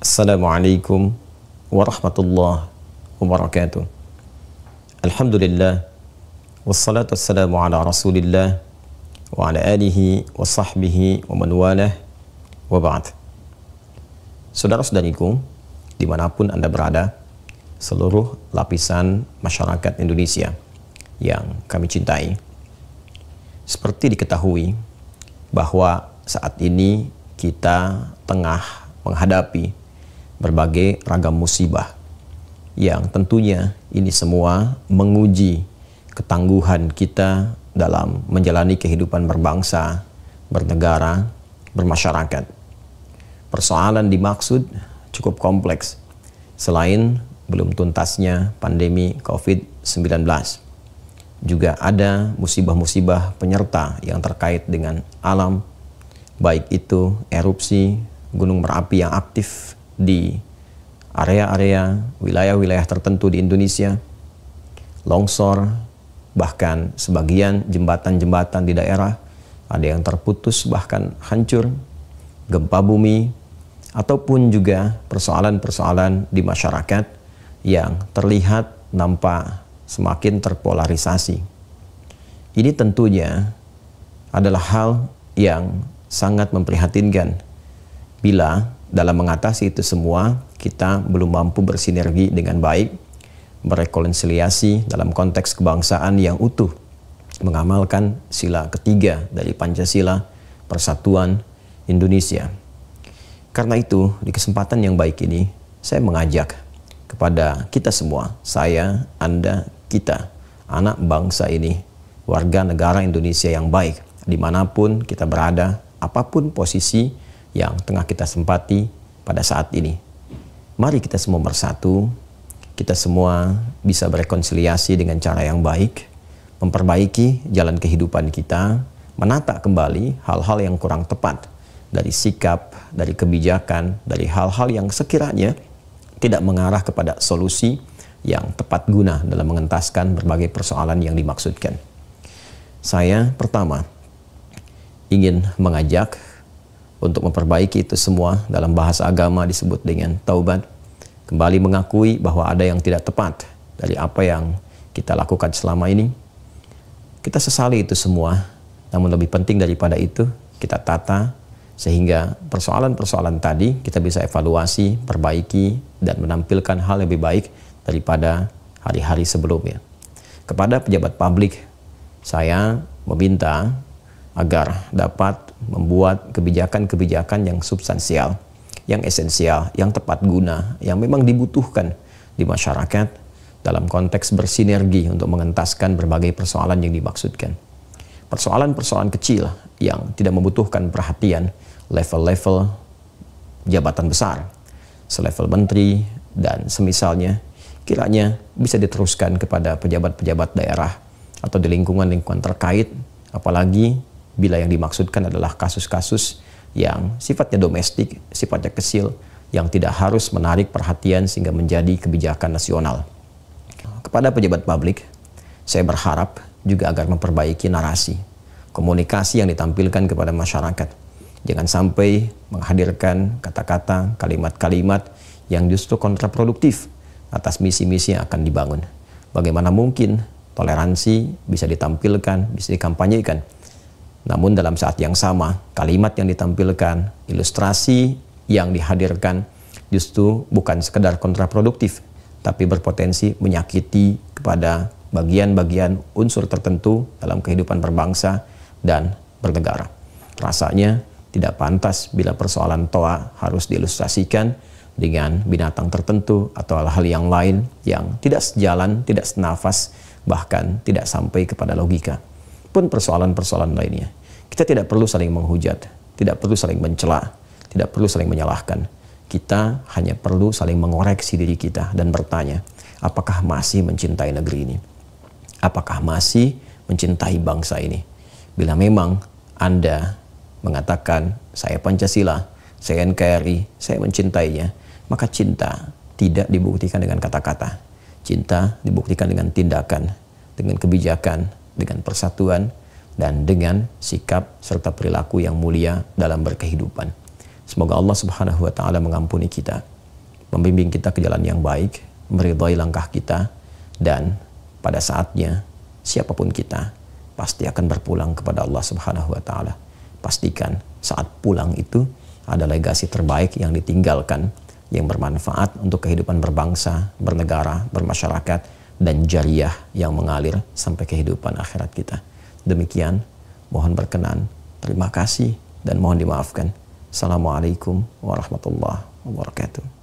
Assalamualaikum warahmatullahi wabarakatuh. Alhamdulillah wassalatu wassalamu ala Rasulillah wa ala alihi wa sahbihi wa man walah wa ba'd. Saudara-saudariku, dimanapun Anda berada, seluruh lapisan masyarakat Indonesia yang kami cintai. Seperti diketahui bahwa saat ini kita tengah menghadapi berbagai ragam musibah yang tentunya ini semua menguji ketangguhan kita dalam menjalani kehidupan berbangsa, bernegara, bermasyarakat. Persoalan dimaksud cukup kompleks selain belum tuntasnya pandemi COVID-19. Juga ada musibah-musibah penyerta yang terkait dengan alam, baik itu erupsi, gunung berapi yang aktif, di area-area wilayah-wilayah tertentu di Indonesia, longsor, bahkan sebagian jembatan-jembatan di daerah ada yang terputus bahkan hancur, gempa bumi, ataupun juga persoalan-persoalan di masyarakat yang terlihat nampak semakin terpolarisasi. Ini tentunya adalah hal yang sangat memprihatinkan bila dalam mengatasi itu semua, kita belum mampu bersinergi dengan baik, merekonsiliasi dalam konteks kebangsaan yang utuh, mengamalkan sila ketiga dari Pancasila, persatuan Indonesia. Karena itu, di kesempatan yang baik ini, saya mengajak kepada kita semua, saya, Anda, kita, anak bangsa ini, warga negara Indonesia yang baik, dimanapun kita berada, apapun posisi, yang tengah kita sempati pada saat ini. Mari kita semua bersatu, kita semua bisa berekonsiliasi dengan cara yang baik, memperbaiki jalan kehidupan kita, menata kembali hal-hal yang kurang tepat dari sikap, dari kebijakan, dari hal-hal yang sekiranya tidak mengarah kepada solusi yang tepat guna dalam mengentaskan berbagai persoalan yang dimaksudkan. Saya pertama ingin mengajak untuk memperbaiki itu semua dalam bahasa agama disebut dengan taubat. Kembali mengakui bahwa ada yang tidak tepat dari apa yang kita lakukan selama ini. Kita sesali itu semua, namun lebih penting daripada itu kita tata sehingga persoalan-persoalan tadi kita bisa evaluasi, perbaiki, dan menampilkan hal yang lebih baik daripada hari-hari sebelumnya. Kepada pejabat publik, saya meminta agar dapat membuat kebijakan-kebijakan yang substansial, yang esensial, yang tepat guna, yang memang dibutuhkan di masyarakat dalam konteks bersinergi untuk mengentaskan berbagai persoalan yang dimaksudkan. Persoalan-persoalan kecil yang tidak membutuhkan perhatian level-level jabatan besar, selevel menteri dan semisalnya, kiranya bisa diteruskan kepada pejabat-pejabat daerah atau di lingkungan-lingkungan terkait, apalagi bila yang dimaksudkan adalah kasus-kasus yang sifatnya domestik, sifatnya kecil, yang tidak harus menarik perhatian sehingga menjadi kebijakan nasional. Kepada pejabat publik, saya berharap juga agar memperbaiki narasi, komunikasi yang ditampilkan kepada masyarakat. Jangan sampai menghadirkan kata-kata, kalimat-kalimat yang justru kontraproduktif atas misi-misi yang akan dibangun. Bagaimana mungkin toleransi bisa ditampilkan, bisa dikampanyekan, namun dalam saat yang sama, kalimat yang ditampilkan, ilustrasi yang dihadirkan justru bukan sekedar kontraproduktif, tapi berpotensi menyakiti kepada bagian-bagian unsur tertentu dalam kehidupan berbangsa dan bernegara. Rasanya tidak pantas bila persoalan toa harus diilustrasikan dengan binatang tertentu atau hal-hal yang lain yang tidak sejalan, tidak senafas, bahkan tidak sampai kepada logika pun persoalan-persoalan lainnya. Kita tidak perlu saling menghujat, tidak perlu saling mencela, tidak perlu saling menyalahkan. Kita hanya perlu saling mengoreksi diri kita dan bertanya, apakah masih mencintai negeri ini? Apakah masih mencintai bangsa ini? Bila memang Anda mengatakan, saya Pancasila, saya NKRI, saya mencintainya, maka cinta tidak dibuktikan dengan kata-kata. Cinta dibuktikan dengan tindakan, dengan kebijakan, dengan persatuan dan dengan sikap serta perilaku yang mulia dalam berkehidupan. Semoga Allah Subhanahu wa taala mengampuni kita, membimbing kita ke jalan yang baik, meridhai langkah kita dan pada saatnya siapapun kita pasti akan berpulang kepada Allah Subhanahu wa taala. Pastikan saat pulang itu ada legasi terbaik yang ditinggalkan yang bermanfaat untuk kehidupan berbangsa, bernegara, bermasyarakat dan jariah yang mengalir sampai kehidupan akhirat kita. Demikian, mohon berkenan, terima kasih, dan mohon dimaafkan. Assalamualaikum warahmatullahi wabarakatuh.